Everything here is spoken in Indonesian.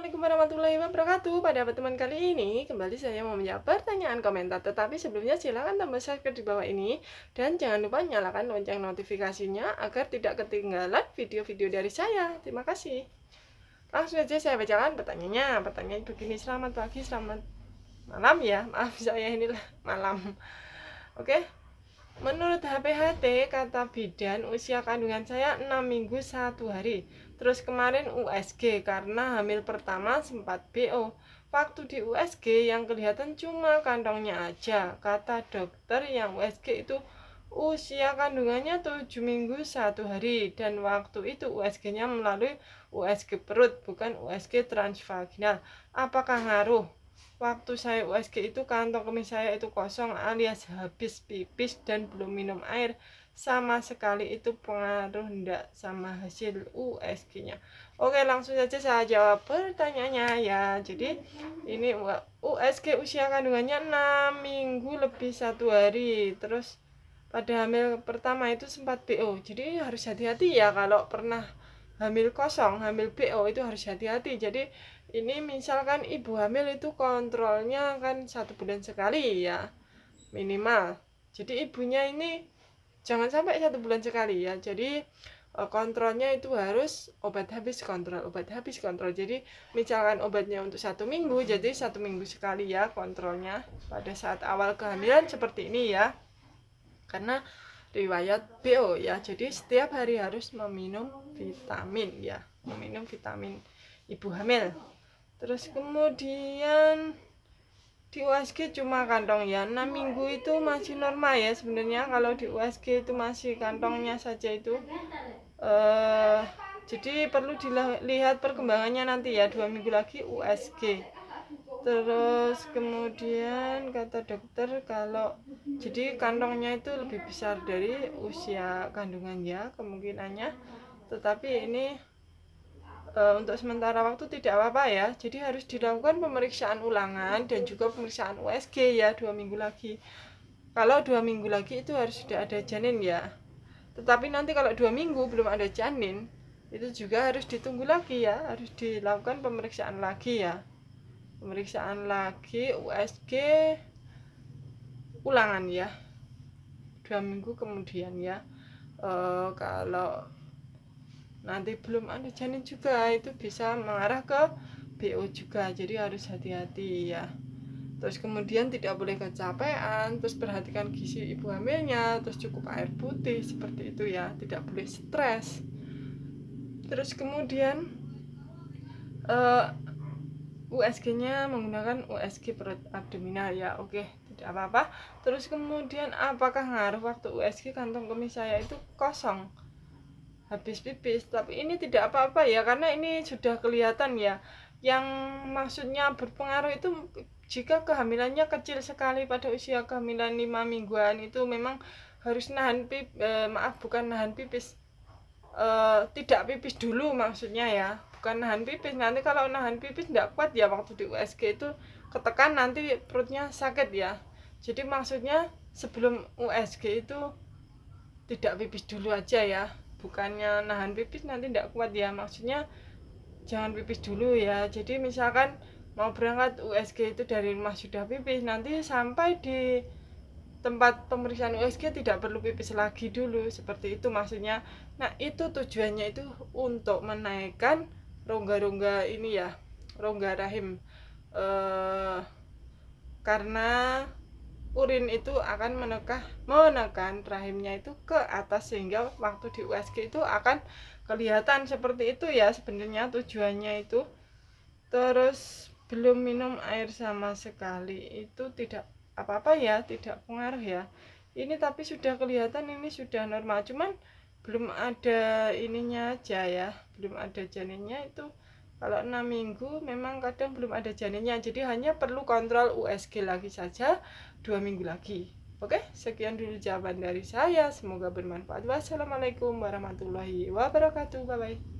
Assalamualaikum warahmatullahi wabarakatuh Pada pertemuan kali ini Kembali saya mau menjawab pertanyaan komentar Tetapi sebelumnya silahkan tambah subscribe di bawah ini Dan jangan lupa nyalakan lonceng notifikasinya Agar tidak ketinggalan video-video dari saya Terima kasih Langsung aja saya bacakan pertanyaannya Pertanyaan begini Selamat pagi, selamat malam ya Maaf saya inilah malam Oke okay? Menurut HPHT, kata bidan, usia kandungan saya 6 minggu 1 hari. Terus kemarin USG karena hamil pertama sempat BO. Waktu di USG yang kelihatan cuma kantongnya aja, kata dokter yang USG itu usia kandungannya 7 minggu 1 hari dan waktu itu USG-nya melalui USG perut bukan USG transvaginal. Apakah ngaruh? Waktu saya USG itu kantong kemih saya itu kosong alias habis pipis dan belum minum air. Sama sekali itu pengaruh tidak sama hasil USG-nya. Oke, langsung saja saya jawab pertanyaannya ya. Jadi ini USG usia kandungannya 6 minggu lebih satu hari. Terus pada hamil pertama itu sempat BO. Jadi harus hati-hati ya kalau pernah hamil kosong, hamil BO itu harus hati-hati. Jadi ini misalkan ibu hamil itu kontrolnya kan satu bulan sekali ya minimal jadi ibunya ini jangan sampai satu bulan sekali ya jadi eh, kontrolnya itu harus obat habis kontrol obat habis kontrol jadi misalkan obatnya untuk satu minggu jadi satu minggu sekali ya kontrolnya pada saat awal kehamilan seperti ini ya karena riwayat BO ya jadi setiap hari harus meminum vitamin ya meminum vitamin ibu hamil terus kemudian di USG cuma kantong ya 6 minggu itu masih normal ya sebenarnya kalau di USG itu masih kantongnya saja itu uh, jadi perlu dilihat perkembangannya nanti ya dua minggu lagi USG terus kemudian kata dokter kalau jadi kantongnya itu lebih besar dari usia kandungan ya kemungkinannya tetapi ini Eh, untuk sementara waktu tidak apa-apa ya. Jadi harus dilakukan pemeriksaan ulangan dan juga pemeriksaan USG ya dua minggu lagi. Kalau dua minggu lagi itu harus sudah ada janin ya. Tetapi nanti kalau dua minggu belum ada janin itu juga harus ditunggu lagi ya, harus dilakukan pemeriksaan lagi ya. Pemeriksaan lagi USG ulangan ya. Dua minggu kemudian ya. E, kalau nanti belum ada anu, janin juga itu bisa mengarah ke BO juga jadi harus hati-hati ya terus kemudian tidak boleh kecapean terus perhatikan gizi ibu hamilnya terus cukup air putih seperti itu ya tidak boleh stres terus kemudian uh, eh, USG-nya menggunakan USG perut abdominal ya oke okay, tidak apa-apa terus kemudian apakah ngaruh waktu USG kantong kemih saya itu kosong habis pipis tapi ini tidak apa-apa ya karena ini sudah kelihatan ya yang maksudnya berpengaruh itu jika kehamilannya kecil sekali pada usia kehamilan lima mingguan itu memang harus nahan pip eh, maaf bukan nahan pipis eh, tidak pipis dulu maksudnya ya bukan nahan pipis nanti kalau nahan pipis tidak kuat ya waktu di USG itu ketekan nanti perutnya sakit ya jadi maksudnya sebelum USG itu tidak pipis dulu aja ya bukannya nahan pipis nanti tidak kuat ya maksudnya jangan pipis dulu ya jadi misalkan mau berangkat USG itu dari rumah sudah pipis nanti sampai di tempat pemeriksaan USG tidak perlu pipis lagi dulu seperti itu maksudnya nah itu tujuannya itu untuk menaikkan rongga-rongga ini ya rongga rahim eh, karena urin itu akan menekan menekan rahimnya itu ke atas sehingga waktu di USG itu akan kelihatan seperti itu ya sebenarnya tujuannya itu terus belum minum air sama sekali itu tidak apa-apa ya tidak pengaruh ya ini tapi sudah kelihatan ini sudah normal cuman belum ada ininya aja ya belum ada janinnya itu kalau enam minggu memang kadang belum ada janinnya jadi hanya perlu kontrol USG lagi saja dua minggu lagi oke sekian dulu jawaban dari saya semoga bermanfaat wassalamualaikum warahmatullahi wabarakatuh bye bye